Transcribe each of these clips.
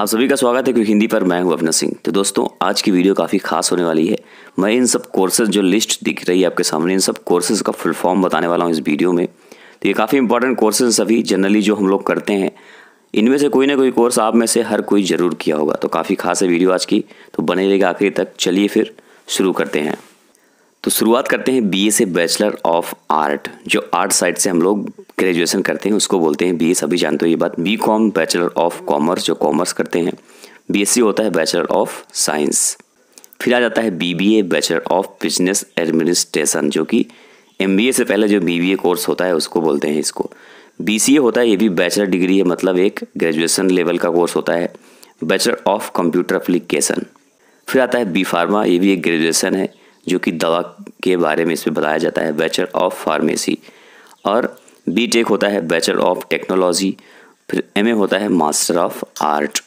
आप सभी का स्वागत है क्योंकि हिंदी पर मैं हूं अपना सिंह तो दोस्तों आज की वीडियो काफ़ी खास होने वाली है मैं इन सब कोर्सेज जो लिस्ट दिख रही है आपके सामने इन सब कोर्सेज का फुल फॉर्म बताने वाला हूं इस वीडियो में तो ये काफ़ी इंपॉर्टेंट कोर्सेज सभी जनरली जो हम लोग करते हैं इनमें से कोई ना कोई कोर्स आप में से हर कोई ज़रूर किया होगा तो काफ़ी खास है वीडियो आज की तो बने रहेगा आखिरी तक चलिए फिर शुरू करते हैं तो शुरुआत करते हैं ए से बैचलर ऑफ आर्ट जो आर्ट साइड से हम लोग ग्रेजुएशन करते हैं उसको बोलते हैं बीए सभी जानते हो ये बात B com bachelor of commerce जो कॉमर्स करते हैं सी होता है बैचलर ऑफ साइंस फिर आ जाता है B B A bachelor of business administration जो कि ए से पहले जो बी ए कोर्स होता है उसको बोलते हैं इसको बी ए होता है ये भी बैचलर डिग्री है मतलब एक ग्रेजुएशन लेवल का कोर्स होता है बैचलर ऑफ कंप्यूटर अप्लीकेशन फिर आता है बी फार्मा ये भी एक ग्रेजुएशन है जो कि दवा के बारे में इसमें बताया जाता है बैचलर ऑफ फार्मेसी और बी टेक होता है बैचलर ऑफ टेक्नोलॉजी फिर एम ए होता है मास्टर ऑफ आर्ट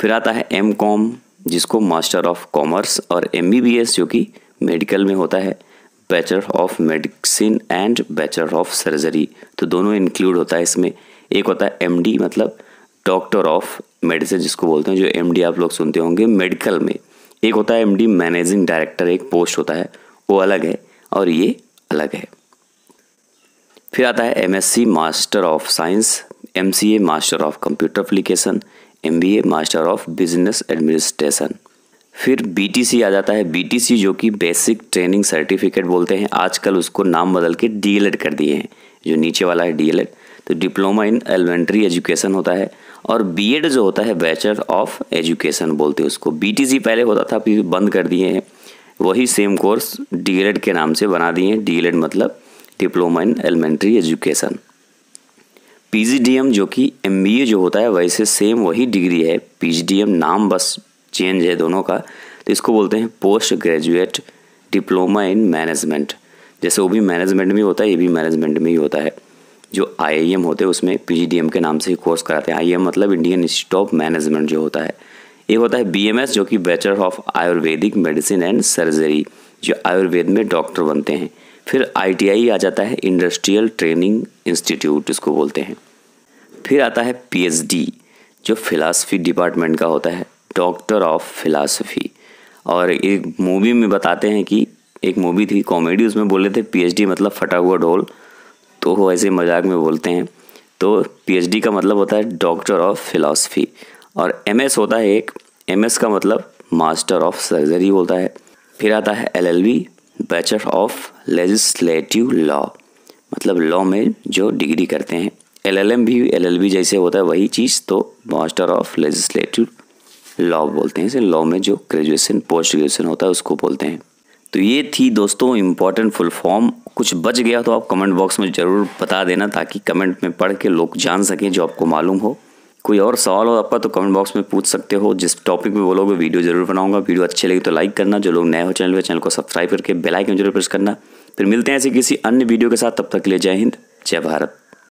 फिर आता है एम कॉम जिसको मास्टर ऑफ कॉमर्स और एम बी बी एस जो कि मेडिकल में होता है bachelor of medicine and bachelor of surgery तो दोनों इंक्लूड होता है इसमें एक होता है एम डी मतलब डॉक्टर ऑफ मेडिसिन जिसको बोलते हैं जो एम डी आप लोग सुनते होंगे मेडिकल में एक होता है एमडी मैनेजिंग डायरेक्टर एक पोस्ट होता है वो अलग है और ये अलग है फिर आता है MSc master of science MCA master of computer application MBA master of business administration फिर बीटीसी आ जाता है बीटीसी जो कि बेसिक ट्रेनिंग सर्टिफिकेट बोलते हैं आजकल उसको नाम बदल के डीएलएड e कर दिए हैं जो नीचे वाला है डीएलएड तो डिप्लोमा इन एलिमेंट्री एजुकेशन होता है और बीएड जो होता है बैचलर ऑफ एजुकेशन बोलते हैं उसको बीटीसी पहले होता था फिर बंद कर दिए हैं वही सेम कोर्स डीएलएड के नाम से बना दिए हैं डीएलएड मतलब diploma in elementary education PGDM जो कि एमबीए जो होता है वैसे सेम वही डिग्री है पीजीडीएम नाम बस चेंज है दोनों का तो इसको बोलते हैं post graduate diploma in management जैसे वो भी मैनेजमेंट में होता है ये भी मैनेजमेंट में ही होता है जो आई होते हैं उसमें पी के नाम से ही कोर्स कराते हैं आई मतलब इंडियन इंस्टीट्यूट ऑफ मैनेजमेंट जो होता है एक होता है बी जो कि bachelor of ayurvedic medicine and surgery जो आयुर्वेद में डॉक्टर बनते हैं फिर आई आ जाता है इंडस्ट्रियल ट्रेनिंग इंस्टीट्यूट इसको बोलते हैं फिर आता है पीएचडी जो फिलासफी डिपार्टमेंट का होता है डॉक्टर ऑफ फिलासफी और एक मूवी में बताते हैं कि एक मूवी थी कॉमेडी उसमें बोले थे पीएचडी मतलब फटा हुआ ढोल तो वो ऐसे मजाक में बोलते हैं तो पीएचडी का मतलब होता है डॉक्टर ऑफ फिलासफी और एमएस होता है एक एमएस का मतलब मास्टर ऑफ सर्जरी होता है फिर आता है LLB bachelor of legislative law मतलब लॉ में जो डिग्री करते हैं एलएलएम भी एलएलबी जैसे होता है वही चीज़ तो मास्टर ऑफ लेजिस्लेटिव लॉ बोलते हैं इसे लॉ में जो ग्रेजुएशन पोस्ट ग्रेजुएशन होता है उसको बोलते हैं तो ये थी दोस्तों इम्पॉर्टेंट फुल फॉर्म कुछ बच गया तो आप कमेंट बॉक्स में ज़रूर बता देना ताकि कमेंट में पढ़ के लोग जान सकें जो आपको मालूम हो कोई और सवाल हो आपका तो कमेंट बॉक्स में पूछ सकते हो जिस टॉपिक में बोलोगे वीडियो जरूर बनाऊंगा वीडियो अच्छे लगे तो लाइक करना जो लोग नए हो चैनल पर चैनल को सब्सक्राइब करके बेल आइकन जरूर प्रेस करना फिर मिलते हैं ऐसे किसी अन्य वीडियो के साथ तब तक के लिए जय हिंद जय भारत